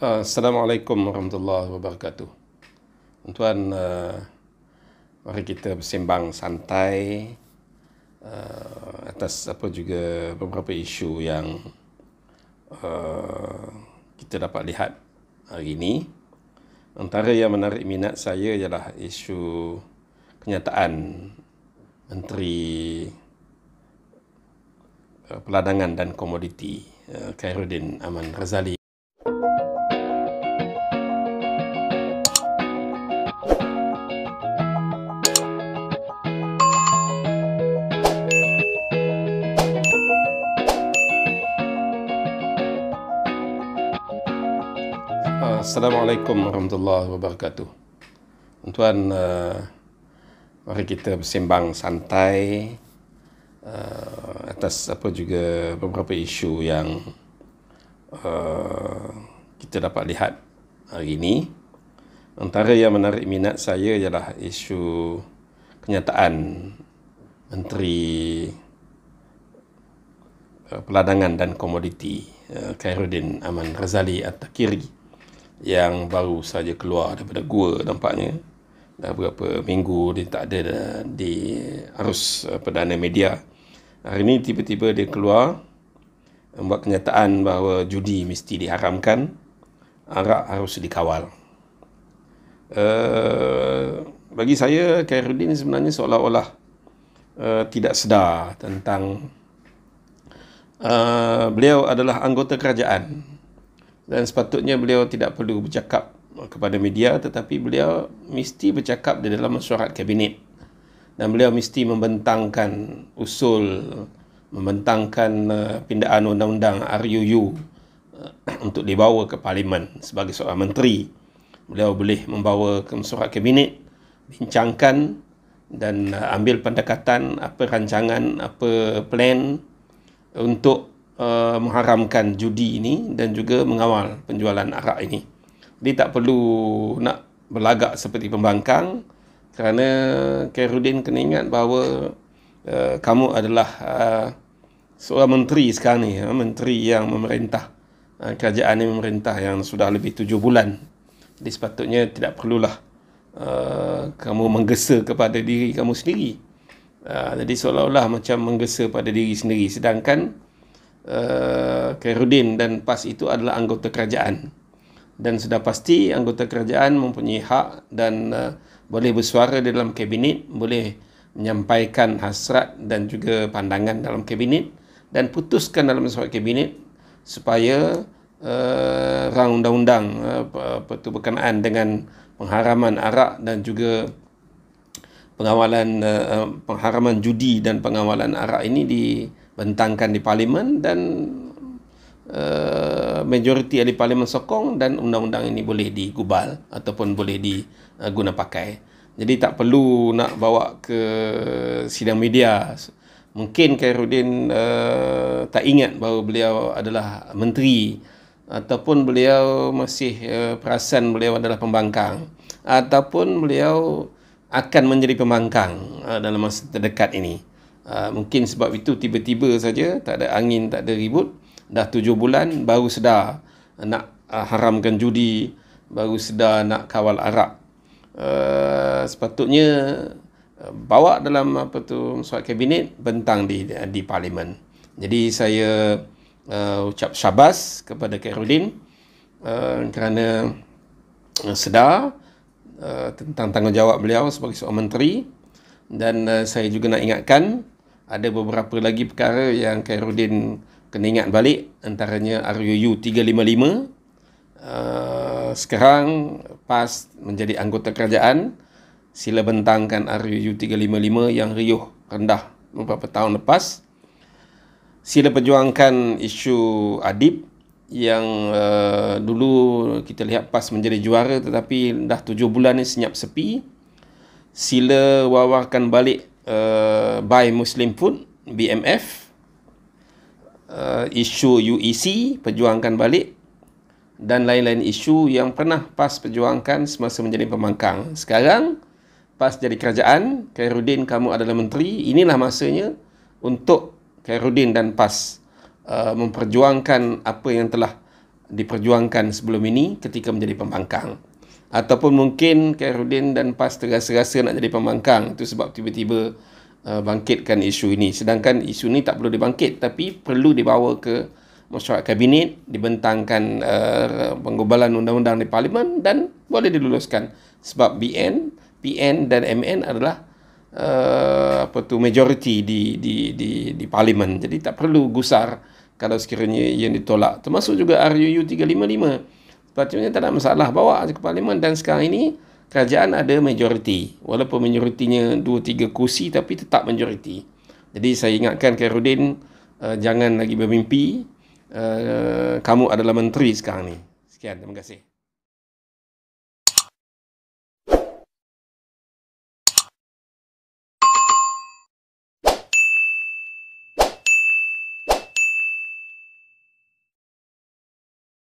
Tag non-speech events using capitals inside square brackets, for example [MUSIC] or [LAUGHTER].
Uh, Assalamualaikum warahmatullahi wabarakatuh. Tuan, uh, mari kita bersimbang santai uh, atas apa juga beberapa isu yang uh, kita dapat lihat hari ini. Antara yang menarik minat saya ialah isu kenyataan Menteri uh, Peladangan dan Komoditi uh, Khairuddin Aman Razali. Uh, Assalamualaikum warahmatullahi wabarakatuh. Tuan uh, mari kita bersimbang santai uh, atas apa juga beberapa isu yang uh, kita dapat lihat hari ini. Antara yang menarik minat saya ialah isu kenyataan Menteri Peladangan dan Komoditi Khairuddin Aman Razali At-Takiri yang baru saja keluar daripada gua nampaknya dah beberapa minggu dia tak ada di arus eh, perdana media hari ini tiba-tiba dia keluar membuat eh, kenyataan bahawa judi mesti diharamkan arak harus dikawal uh, bagi saya Khairuddin sebenarnya seolah-olah uh, tidak sedar tentang uh, beliau adalah anggota kerajaan dan sepatutnya beliau tidak perlu bercakap kepada media tetapi beliau mesti bercakap di dalam mesyuarat kabinet dan beliau mesti membentangkan usul membentangkan uh, pindaan undang-undang RUU uh, [CLEARS THROAT] untuk dibawa ke parlimen sebagai seorang menteri beliau boleh membawa ke mesyuarat kabinet bincangkan dan uh, ambil pendekatan apa rancangan apa plan untuk Uh, mengharamkan judi ini dan juga mengawal penjualan arak ini. Jadi tak perlu nak berlagak seperti pembangkang kerana Kairuddin kena ingat bahawa uh, kamu adalah uh, seorang menteri sekarang ni, uh, menteri yang memerintah uh, kerajaan ini memerintah yang sudah lebih tujuh bulan. Jadi sepatutnya tidak perlulah Uh, kamu menggesa kepada diri kamu sendiri uh, Jadi seolah-olah macam menggesa pada diri sendiri Sedangkan Eh, Khairuddin dan PAS itu adalah anggota kerajaan. Dan sudah pasti anggota kerajaan mempunyai hak dan uh, boleh bersuara di dalam kabinet, boleh menyampaikan hasrat dan juga pandangan dalam kabinet dan putuskan dalam surat kabinet supaya uh, rang undang-undang uh, berkenaan dengan pengharaman arak dan juga pengawalan uh, pengharaman judi dan pengawalan arak ini di bentangkan di parlimen dan uh, majoriti ahli parlimen sokong dan undang-undang ini boleh digubal ataupun boleh diguna eh, pakai. Jadi tak perlu nak bawa ke sidang media. Mungkin Khairuddin uh, tak ingat bahawa beliau adalah menteri ataupun beliau masih uh, perasan beliau adalah pembangkang ataupun beliau akan menjadi pembangkang uh, dalam masa terdekat ini. Ha, mungkin sebab itu tiba-tiba saja tak ada angin, tak ada ribut. Dah tujuh bulan baru sedar nak uh, haramkan judi, baru sedar nak kawal arak. Uh, sepatutnya uh, bawa dalam apa tu surat kabinet bentang di di parlimen. Jadi saya uh, ucap syabas kepada Caroline uh, kerana sedar uh, tentang tanggungjawab beliau sebagai seorang menteri dan uh, saya juga nak ingatkan ada beberapa lagi perkara yang Khairuddin kena ingat balik antaranya RUU 355 uh, sekarang PAS menjadi anggota kerajaan sila bentangkan RUU 355 yang riuh rendah beberapa tahun lepas sila perjuangkan isu adib yang uh, dulu kita lihat PAS menjadi juara tetapi dah tujuh bulan ni senyap sepi sila wawarkan balik Uh, by Muslim Food BMF uh, isu UEC perjuangkan balik dan lain-lain isu yang pernah PAS perjuangkan semasa menjadi pemangkang sekarang PAS jadi kerajaan Khairuddin kamu adalah menteri inilah masanya untuk Khairuddin dan PAS uh, memperjuangkan apa yang telah diperjuangkan sebelum ini ketika menjadi pembangkang ataupun mungkin Khairuddin dan PAS terasa-rasa nak jadi pembangkang itu sebab tiba-tiba uh, bangkitkan isu ini sedangkan isu ini tak perlu dibangkit tapi perlu dibawa ke mesyuarat kabinet dibentangkan uh, penggubalan undang-undang di parlimen dan boleh diluluskan sebab BN, PN dan MN adalah uh, apa tu majoriti di di di di parlimen jadi tak perlu gusar kalau sekiranya yang ditolak termasuk juga RUU 355 sepatutnya tak ada masalah bawa ke parlimen dan sekarang ini kerajaan ada majoriti walaupun majoritinya 2-3 kursi tapi tetap majoriti jadi saya ingatkan Khairuddin uh, jangan lagi bermimpi uh, kamu adalah menteri sekarang ni sekian terima kasih